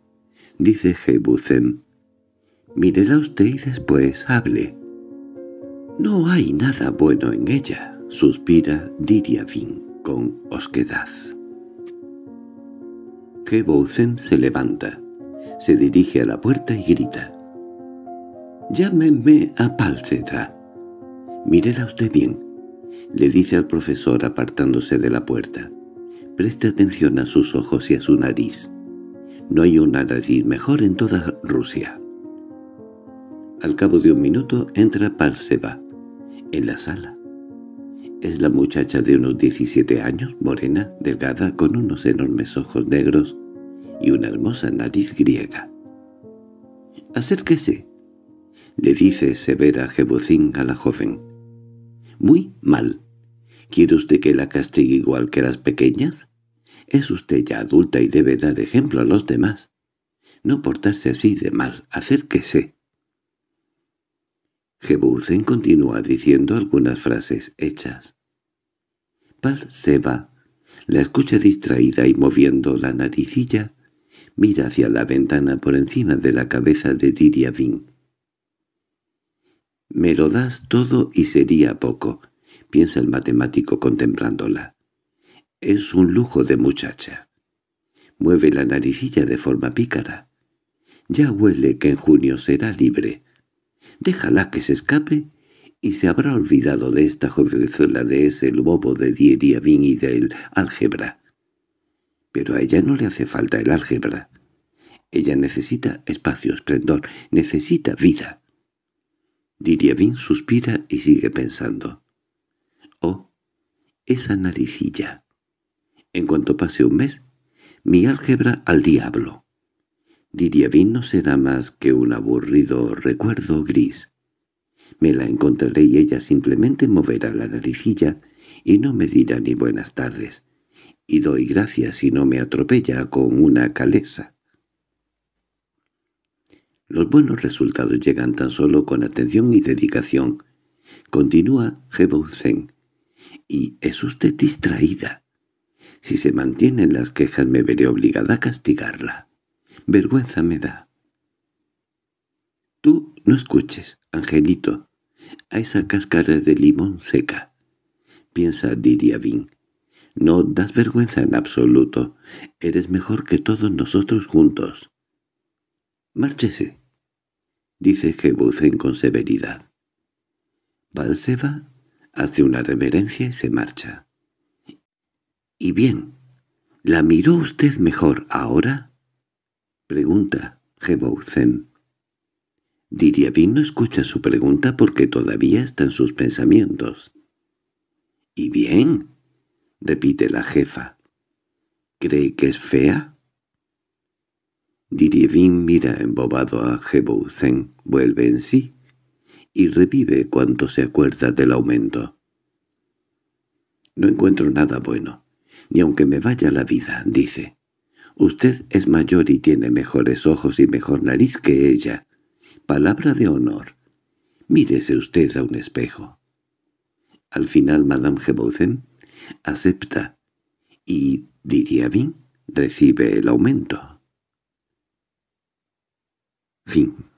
dice Jebucem. Mírela usted y después hable. No hay nada bueno en ella, suspira Diriavín con osquedad. Jebucem se levanta, se dirige a la puerta y grita. llámeme a Pálseda! —Mírela usted bien —le dice al profesor apartándose de la puerta. —Preste atención a sus ojos y a su nariz. No hay una nariz mejor en toda Rusia. Al cabo de un minuto entra Palseva en la sala. Es la muchacha de unos 17 años, morena, delgada, con unos enormes ojos negros y una hermosa nariz griega. —Acérquese —le dice severa Jebuzín a la joven—. Muy mal. ¿Quiere usted que la castigue igual que las pequeñas? Es usted ya adulta y debe dar ejemplo a los demás. No portarse así de mal, acérquese. Jebusen continúa diciendo algunas frases hechas. Paz se va, la escucha distraída y moviendo la naricilla, mira hacia la ventana por encima de la cabeza de Diriavin. Me lo das todo y sería poco, piensa el matemático contemplándola. Es un lujo de muchacha. Mueve la naricilla de forma pícara. Ya huele que en junio será libre. Déjala que se escape y se habrá olvidado de esta jovenzuela de ese bobo de Dieriavin y del álgebra. Pero a ella no le hace falta el álgebra. Ella necesita espacio, esplendor, necesita vida. Diriabin suspira y sigue pensando. «Oh, esa naricilla. En cuanto pase un mes, mi álgebra al diablo. Diriabin no será más que un aburrido recuerdo gris. Me la encontraré y ella simplemente moverá la naricilla y no me dirá ni buenas tardes. Y doy gracias si no me atropella con una calesa. Los buenos resultados llegan tan solo con atención y dedicación. Continúa Hebouzen. Y es usted distraída. Si se mantienen las quejas me veré obligada a castigarla. Vergüenza me da. Tú no escuches, Angelito, a esa cáscara de limón seca. Piensa, diría Bin, No das vergüenza en absoluto. Eres mejor que todos nosotros juntos. Márchese dice Jebucen con severidad. Balseba hace una reverencia y se marcha. —Y bien, ¿la miró usted mejor ahora? —pregunta Jebouzen. Diriabin no escucha su pregunta porque todavía está en sus pensamientos. —¿Y bien? —repite la jefa. —¿Cree que es fea? Dirievin mira embobado a Gebouzen, vuelve en sí y revive cuanto se acuerda del aumento. No encuentro nada bueno, ni aunque me vaya la vida, dice. Usted es mayor y tiene mejores ojos y mejor nariz que ella. Palabra de honor. Mírese usted a un espejo. Al final Madame Gebouzen acepta y Dirievin recibe el aumento. Fim.